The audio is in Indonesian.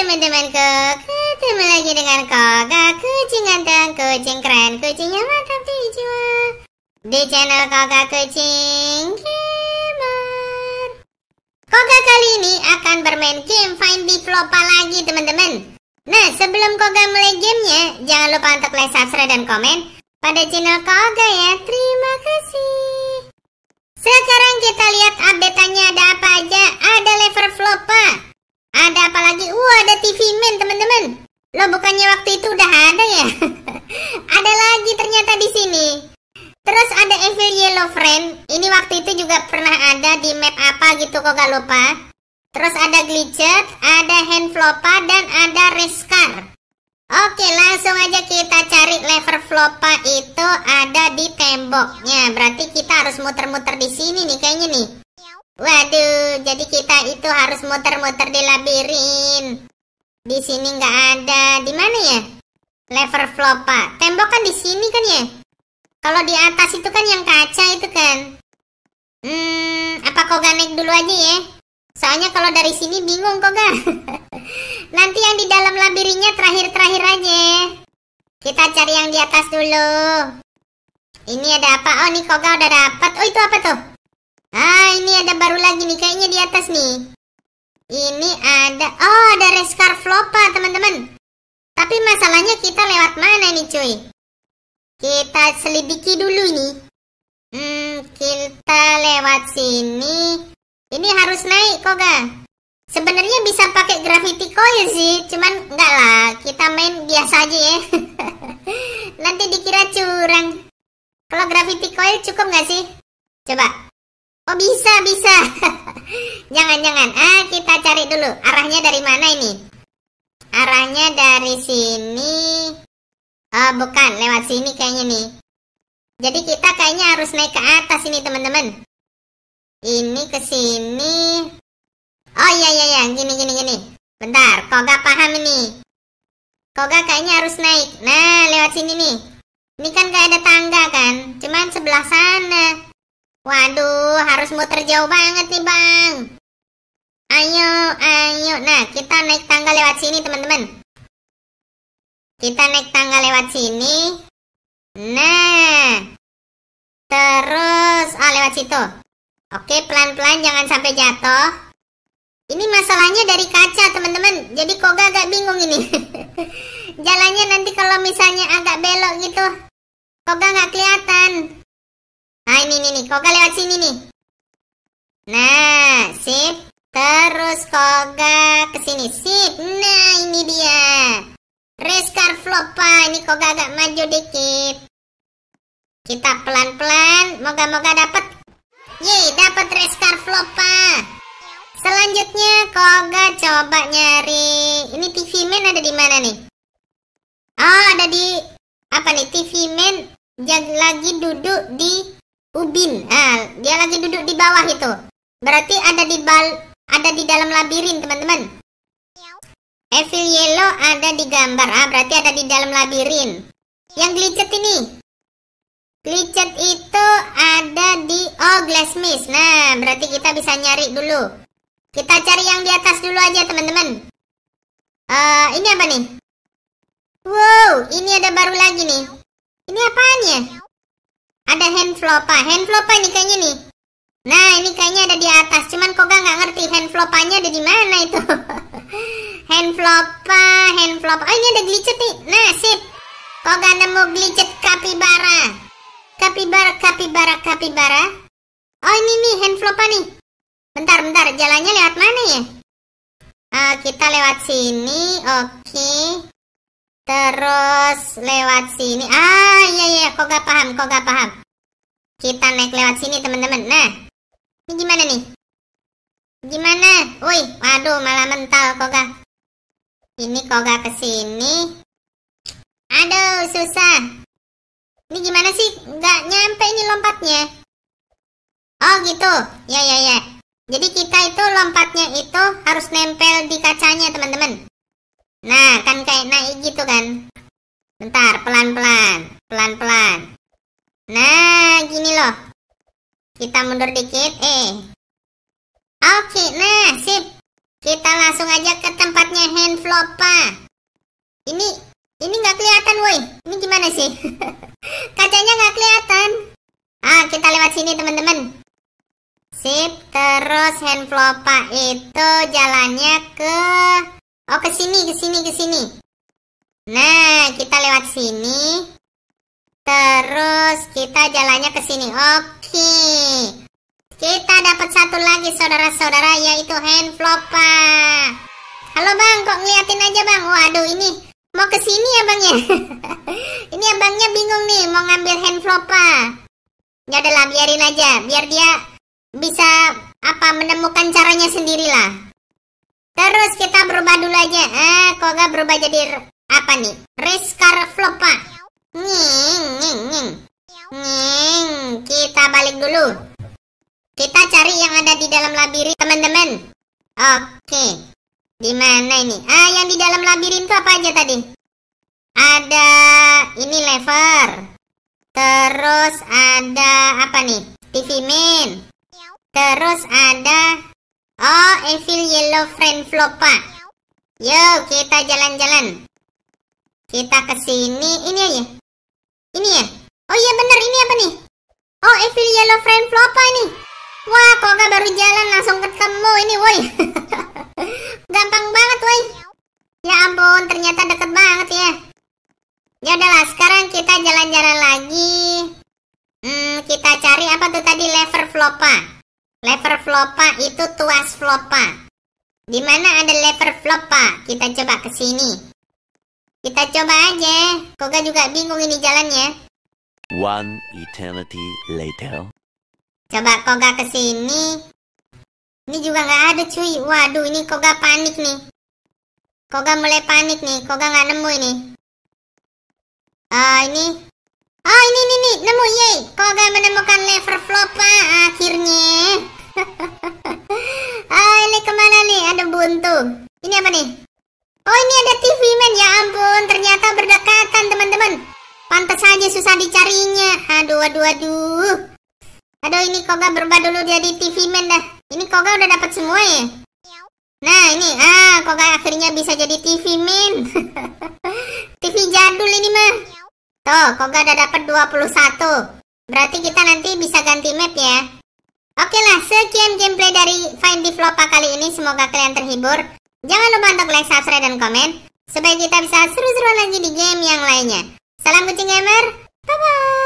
teman teman ke, Ketemu lagi dengan Koga Kucing ganteng, kucing keren Kucingnya mantap di jiwa Di channel Koga Kucing Gamer Koga kali ini akan bermain game Find flopa lagi teman-teman Nah sebelum Koga mulai gamenya Jangan lupa untuk like, subscribe, dan komen Pada channel Koga ya Terima kasih Sekarang kita lihat update annya ada apa aja Ada level flop waktu itu udah ada ya. ada lagi ternyata di sini. Terus ada Evil Yellow Friend. Ini waktu itu juga pernah ada di map apa gitu kok gak lupa. Terus ada Glitcher, ada Hand Handflopa, dan ada Rescar. Oke, langsung aja kita cari lever Flopa itu ada di temboknya. Berarti kita harus muter-muter di sini nih kayaknya nih. Waduh, jadi kita itu harus muter-muter di labirin. Di sini nggak ada. Di mana ya? Lever flop, Pak. Tembok kan di sini kan ya? Kalau di atas itu kan yang kaca itu kan. Hmm, apa kau ganek dulu aja ya? Soalnya kalau dari sini bingung kok gak? Nanti yang di dalam labirinnya terakhir-terakhir aja. Kita cari yang di atas dulu. Ini ada apa? Oh, nih Koga udah dapat. Oh, itu apa tuh? Ah, ini ada baru lagi nih. Kayaknya di atas nih. Ini ada, oh ada reskar Flopa teman-teman. Tapi masalahnya kita lewat mana nih cuy? Kita selidiki dulu nih. Hmm, kita lewat sini. Ini harus naik kok gak? Sebenarnya bisa pakai gravity coil sih, cuman enggak lah, kita main biasa aja ya. Nanti dikira curang. Kalau gravity coil cukup nggak sih? Coba Oh bisa bisa. Jangan-jangan. Ah kita cari dulu arahnya dari mana ini? Arahnya dari sini. Oh, bukan lewat sini kayaknya nih. Jadi kita kayaknya harus naik ke atas ini teman-teman. Ini ke sini. Oh iya iya iya gini gini gini. Bentar, gak paham ini. gak kayaknya harus naik. Nah, lewat sini nih. Ini kan kayak ada tangga kan? Cuman sebelah sana. Waduh, harus muter jauh banget nih bang. Ayo, ayo. Nah, kita naik tangga lewat sini teman-teman. Kita naik tangga lewat sini. Nah, terus oh, lewat situ. Oke, pelan-pelan jangan sampai jatuh. Ini masalahnya dari kaca teman-teman. Jadi gak agak bingung ini. Jalannya nanti kalau misalnya agak belok gitu, Koga nggak kelihatan. Nah ini nih Koga lewat sini nih. Nah, sip. Terus Koga ke sini, sip. Nah ini dia. Reskar Flopa, ini Koga agak maju dikit. Kita pelan-pelan, moga-moga dapat. Yeay, dapat Reskar Flopa. Selanjutnya Koga coba nyari. Ini TV Man ada di mana nih? Oh, ada di apa nih TV Man lagi duduk di Ubin. Nah, dia lagi duduk di bawah itu. Berarti ada di bal ada di dalam labirin, teman-teman. Evil Yellow ada di gambar. Ah, berarti ada di dalam labirin. Yang glitched ini. Glitched itu ada di oh Glass Mist. Nah, berarti kita bisa nyari dulu. Kita cari yang di atas dulu aja, teman-teman. Uh, ini apa nih? Wow, ini ada baru lagi nih. Ini apaan ya? Ada hand flopa. Hand flopa nih kayaknya nih. Nah, ini kayaknya ada di atas. Cuman kok gak ngerti hand flopanya ada di mana itu. hand flopa, hand flopa. Oh, ini ada glitchet nih. Nah, sip. kok gak nemu glitchet kapibara. Kapibara, kapibara, kapibara. Oh, ini nih hand flopa nih. Bentar, bentar. Jalannya lewat mana ya? Uh, kita lewat sini. Oke. Okay. Terus lewat sini. Ah, iya iya, kok gak paham, kok gak paham. Kita naik lewat sini, teman-teman. Nah, ini gimana nih? Gimana? Woi, waduh, malah mental kok gak. Ini kok gak ke sini. Aduh, susah. Ini gimana sih? Gak nyampe ini lompatnya. Oh, gitu. Ya, ya, ya. Jadi kita itu lompatnya itu harus nempel di kacanya, teman-teman. Nah, kan kayak naik gitu kan. Bentar, pelan-pelan, pelan-pelan. Nah, gini loh. Kita mundur dikit, eh. Oke, nah, sip. Kita langsung aja ke tempatnya hand floppa. Ini, ini nggak kelihatan, woi. Ini gimana sih? Kacanya nggak kelihatan. Ah, kita lewat sini, teman-teman. Sip, terus hand floppa itu jalannya ke Oh, ke sini, ke sini, ke sini. Nah, kita lewat sini. Terus kita jalannya ke sini. Oke. Kita dapat satu lagi saudara-saudara yaitu handflopa. Halo Bang, kok ngeliatin aja Bang? Waduh, ini mau ke sini ya Bang ya? ini abangnya bingung nih mau ngambil handflopa. Ya udahlah, biarin aja biar dia bisa apa menemukan caranya sendirilah. Terus kita berubah dulu aja. Eh, kok gak berubah jadi apa nih? Riskar Flopa. Nying, nying, nying. Nying, kita balik dulu. Kita cari yang ada di dalam labirin, teman-teman. Oke. Di mana ini? Ah, yang di dalam labirin itu apa aja tadi? Ada ini lever. Terus ada apa nih? TV Min. Terus ada Oh, Evil Yellow Friend Flopa. Yo, kita jalan-jalan. Kita ke sini. Ini aja. Ini ya? Oh iya bener, ini apa nih? Oh, Evil Yellow Friend Flopa ini. Wah, kok gak baru jalan langsung ketemu ini, woi. Gampang banget, woi. Ya ampun, ternyata deket banget ya. Ya udahlah, sekarang kita jalan-jalan lagi. Hmm, kita cari apa tuh tadi lever flopa. Lever floppa itu tuas floppa. Di mana ada lever floppa? Kita coba ke sini. Kita coba aja. Koga juga bingung ini jalannya. One eternity later. Coba Koga ke sini. Ini juga nggak ada cuy. Waduh, ini Koga panik nih. Koga mulai panik nih. Koga nggak nemu ini. Ah, uh, ini. Oh, ini, ini, ini. Nemu, yey. Koga menemukan lever floppa akhirnya. aduh, aduh. Aduh, ini Koga berubah dulu jadi TV Man dah. Ini Koga udah dapat semua ya? Nah, ini. Ah, Koga akhirnya bisa jadi TV Man. TV jadul ini mah. Tuh, Koga udah dapat 21. Berarti kita nanti bisa ganti map ya. Oke lah, sekian gameplay dari Find Developer kali ini. Semoga kalian terhibur. Jangan lupa untuk like, subscribe, dan komen. Supaya kita bisa seru-seruan lagi di game yang lainnya. Salam kucing gamer. Bye-bye.